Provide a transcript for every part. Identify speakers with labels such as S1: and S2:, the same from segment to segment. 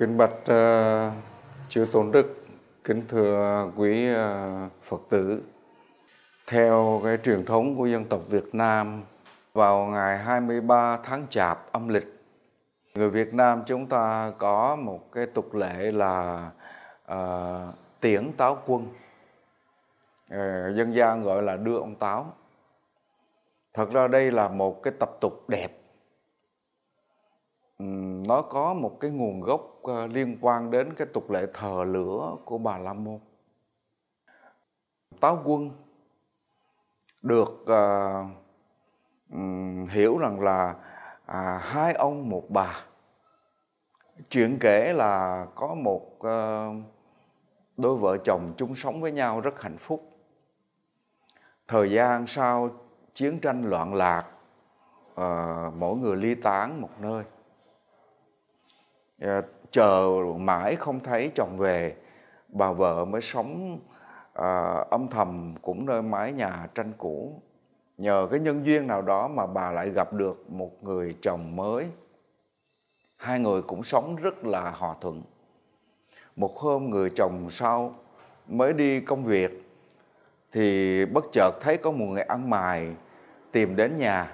S1: Kính bạch uh, Chư Tôn Đức, kính thưa quý uh, Phật tử. Theo cái truyền thống của dân tộc Việt Nam, vào ngày 23 tháng Chạp âm lịch, người Việt Nam chúng ta có một cái tục lệ là uh, tiễn táo quân. Uh, dân gian gọi là đưa ông táo. Thật ra đây là một cái tập tục đẹp nó có một cái nguồn gốc ờ, liên quan đến cái tục lệ thờ lửa của bà La Môn. Táo quân được à, hiểu rằng là à, hai ông một bà. Chuyện kể là có một à, đôi vợ chồng chung sống với nhau rất hạnh phúc. Thời gian sau chiến tranh loạn lạc, à, mỗi người ly tán một nơi Ờ, chờ mãi không thấy chồng về bà vợ mới sống à, âm thầm cũng nơi mái nhà tranh cũ nhờ cái nhân duyên nào đó mà bà lại gặp được một người chồng mới hai người cũng sống rất là hòa thuận một hôm người chồng sau mới đi công việc thì bất chợt thấy có một người ăn mày tìm đến nhà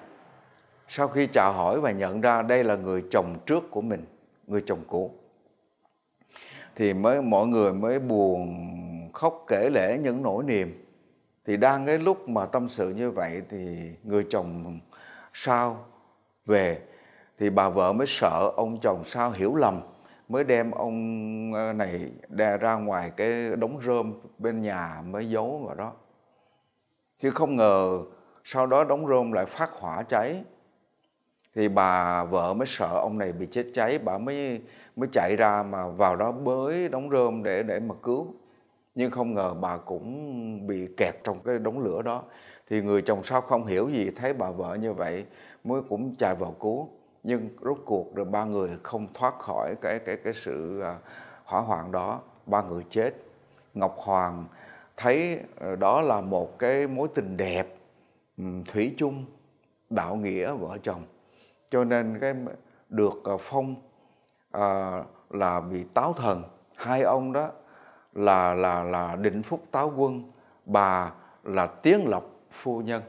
S1: sau khi chào hỏi và nhận ra đây là người chồng trước của mình người chồng cũ thì mới mọi người mới buồn khóc kể lể những nỗi niềm thì đang cái lúc mà tâm sự như vậy thì người chồng sao về thì bà vợ mới sợ ông chồng sao hiểu lầm mới đem ông ờ, này đe ra ngoài cái đống rơm bên nhà mới giấu vào đó chứ không ngờ sau đó đống rơm lại phát hỏa cháy thì bà vợ mới sợ ông này bị chết cháy bà mới mới chạy ra mà vào đó bới đống rơm để để mà cứu nhưng không ngờ bà cũng bị kẹt trong cái đống lửa đó thì người chồng sau không hiểu gì thấy bà vợ như vậy mới cũng chạy vào cứu nhưng rốt cuộc rồi ba người không thoát khỏi cái cái cái sự à, hỏa hoạn đó ba người chết ngọc hoàng thấy ờ, đó là một cái mối tình đẹp thủy chung đạo nghĩa vợ chồng cho nên cái được à, phong à, là bị táo thần hai ông đó là là là định phúc táo quân bà là tiến lộc phu nhân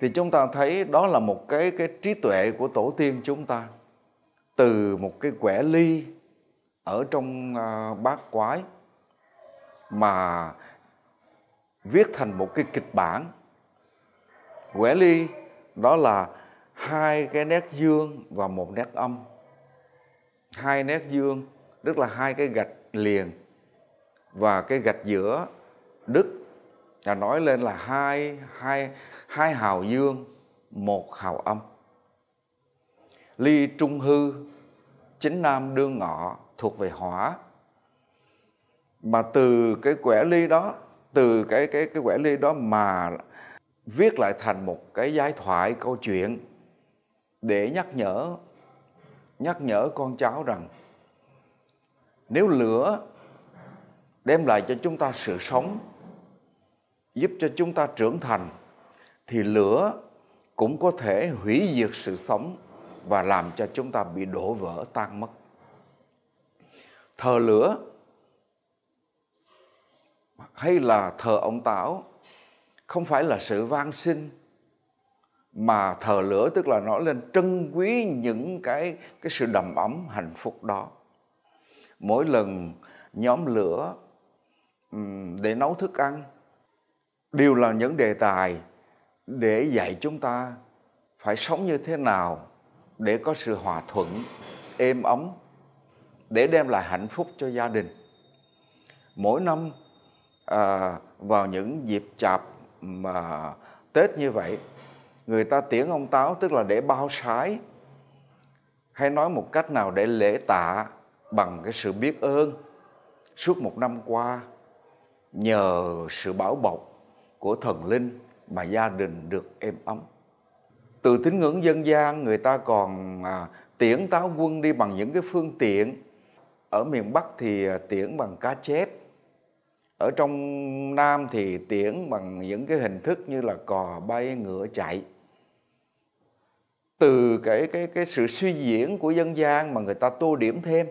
S1: thì chúng ta thấy đó là một cái cái trí tuệ của tổ tiên chúng ta từ một cái quẻ ly ở trong uh, bát quái mà viết thành một cái kịch bản quẻ ly đó là hai cái nét dương và một nét âm hai nét dương tức là hai cái gạch liền và cái gạch giữa đức là nói lên là hai hai hai hào dương một hào âm ly trung hư chính nam đương ngọ thuộc về hỏa mà từ cái quẻ ly đó từ cái cái cái quẻ ly đó mà viết lại thành một cái giai thoại câu chuyện để nhắc nhở nhắc nhở con cháu rằng nếu lửa đem lại cho chúng ta sự sống giúp cho chúng ta trưởng thành thì lửa cũng có thể hủy diệt sự sống và làm cho chúng ta bị đổ vỡ tan mất thờ lửa hay là thờ ông tảo không phải là sự van sinh mà thờ lửa tức là nói lên trân quý những cái cái sự đầm ấm hạnh phúc đó mỗi lần nhóm lửa để nấu thức ăn đều là những đề tài để dạy chúng ta phải sống như thế nào để có sự hòa thuận êm ấm để đem lại hạnh phúc cho gia đình mỗi năm à, vào những dịp chạp mà tết như vậy người ta tiễn ông táo tức là để bao sái hay nói một cách nào để lễ tạ bằng cái sự biết ơn suốt một năm qua nhờ sự bảo bọc của thần linh mà gia đình được êm ấm từ tín ngưỡng dân gian người ta còn à, tiễn táo quân đi bằng những cái phương tiện ở miền bắc thì à, tiễn bằng cá chép ở trong nam thì tiễn bằng những cái hình thức như là cò bay ngựa chạy từ cái cái cái sự suy diễn của dân gian mà người ta tô điểm thêm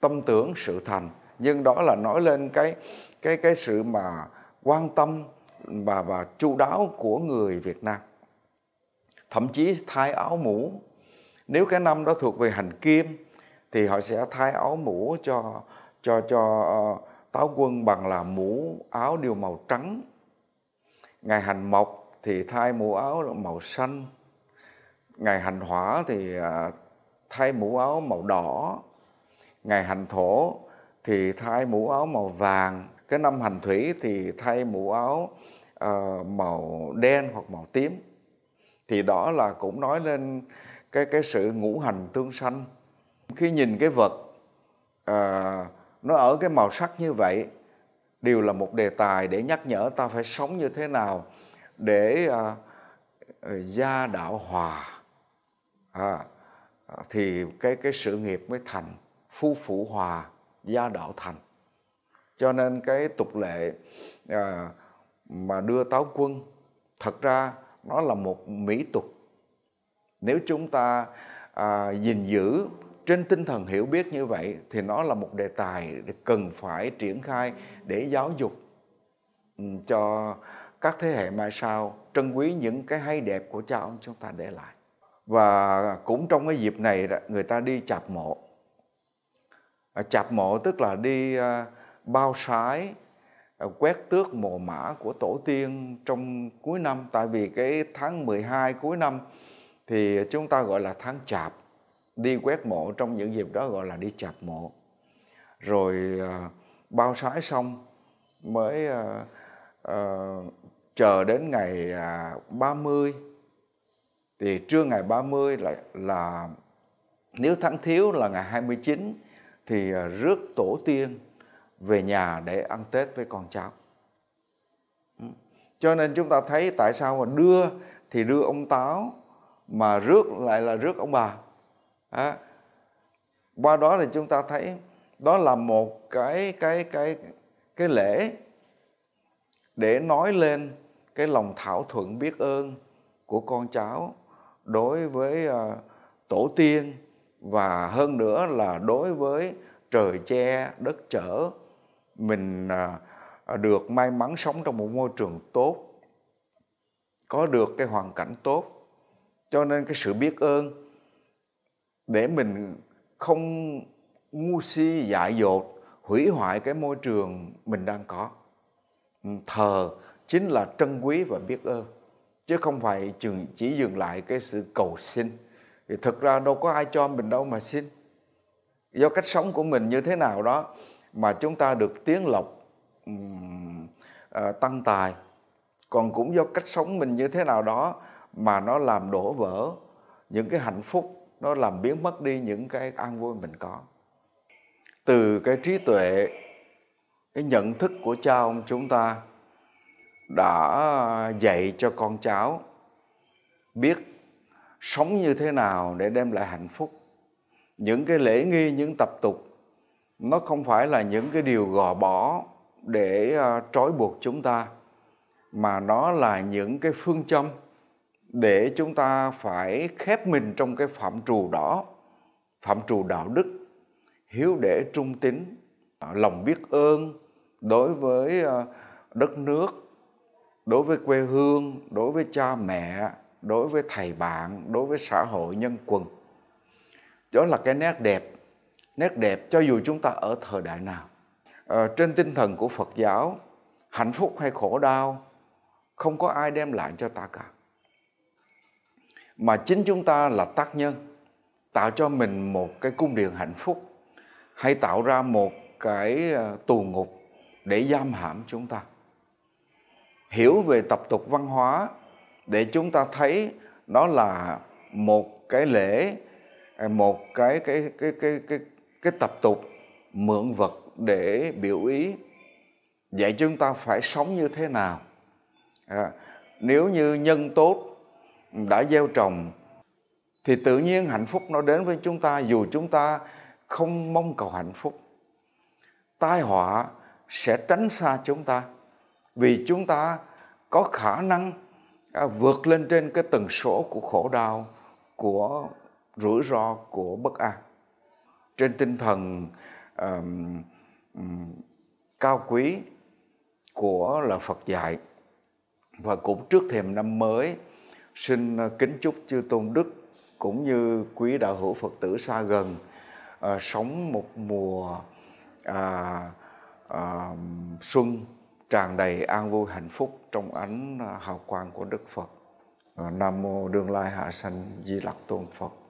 S1: tâm tưởng sự thành nhưng đó là nói lên cái cái cái sự mà quan tâm và và chu đáo của người Việt Nam thậm chí thay áo mũ nếu cái năm đó thuộc về hành kim thì họ sẽ thay áo mũ cho cho cho ờ, táo quân bằng là mũ áo đều màu trắng ngày hành mộc thì thay mũ áo màu xanh ngày hành hỏa thì à, thay mũ áo màu đỏ ngày hành thổ thì thay mũ áo màu vàng cái năm hành thủy thì thay mũ áo uh, màu đen hoặc màu tím thì đó là cũng nói lên cái cái sự ngũ hành tương sanh khi nhìn cái vật uh, nó ở cái màu sắc như vậy đều là một đề tài để nhắc nhở ta phải sống như thế nào để uh, gia đạo hòa à, thì cái cái sự nghiệp mới thành phu phụ hòa gia đạo thành cho nên cái tục lệ à, mà đưa táo quân thật ra nó là một mỹ tục nếu chúng ta à, gìn giữ trên tinh thần hiểu biết như vậy thì nó là một đề tài cần phải triển khai để giáo dục ừ, cho các thế hệ mai sau trân quý những cái hay đẹp của cha ông chúng ta để lại và cũng trong cái dịp này người ta đi chạp mộ à, chạp mộ tức là đi à, bao sái à, quét tước mồ mã của tổ tiên trong cuối năm tại vì cái tháng 12 cuối năm thì chúng ta gọi là tháng chạp đi quét mộ trong những dịp đó gọi là đi chạp mộ rồi bao sái xong mới uh, uh, chờ đến ngày uh, 30 thì trưa ngày 30 là là nếu tháng thiếu là ngày 29 thì à, rước tổ tiên về nhà để ăn Tết với con cháu. Ừ. Cho nên chúng ta thấy tại sao mà đưa thì đưa ông Táo mà rước lại là rước ông bà. À, qua đó thì chúng ta thấy đó là một cái cái cái cái lễ để nói lên cái lòng thảo thuận biết ơn của con cháu đối với ờ, tổ tiên và hơn nữa là đối với trời che đất chở mình ờ, được may mắn sống trong một môi trường tốt có được cái hoàn cảnh tốt cho nên cái sự biết ơn để mình không ngu si dại dột hủy hoại cái môi trường mình đang có thờ chính là trân quý và biết ơn chứ không phải chỉ dừng lại cái sự cầu xin thì thực ra đâu có ai cho mình đâu mà xin do cách sống của mình như thế nào đó mà chúng ta được tiến lộc à, tăng tài còn cũng do cách sống mình như thế nào đó mà nó làm đổ vỡ những cái hạnh phúc nó làm biến mất đi những cái an vui mình có từ cái trí tuệ cái nhận thức của cha ông chúng ta đã dạy cho con cháu biết sống như thế nào để đem lại hạnh phúc những cái lễ nghi những tập tục nó không phải là những cái điều gò bó để ờ, trói buộc chúng ta mà nó là những cái phương châm để chúng ta phải khép mình trong cái phạm trù đó phạm trù đạo đức hiếu để trung tín lòng biết ơn đối với ờ, đất nước đối với quê hương đối với cha mẹ đối với thầy bạn đối với xã hội nhân quần đó là cái nét đẹp nét đẹp cho dù chúng ta ở thời đại nào à, trên tinh thần của phật giáo hạnh phúc hay khổ đau không có ai đem lại cho ta cả mà chính chúng ta là tác nhân tạo cho mình một cái cung điện hạnh phúc hay tạo ra một cái ờ, tù ngục để giam hãm chúng ta hiểu về tập tục văn hóa để chúng ta thấy đó là một cái lễ à, một cái cái cái cái cái cái tập tục mượn vật để biểu ý vậy chúng ta phải sống như thế nào à, nếu như nhân tốt đã gieo trồng thì tự nhiên hạnh phúc nó đến với chúng ta dù chúng ta không mong cầu hạnh phúc tai họa sẽ tránh xa chúng ta vì chúng ta có khả năng à, vượt lên trên cái tần số của khổ đau của rủi ro của bất an trên tinh thần um, um, cao quý của lời Phật dạy và cũng trước thềm năm mới xin à, kính chúc chư tôn đức cũng như quý đạo hữu Phật tử xa gần à, sống một mùa à, à, xuân tràn đầy an vui hạnh phúc trong ánh à, hào quang của Đức Phật. À, Nam mô đương lai hạ sanh Di Lặc Tôn Phật.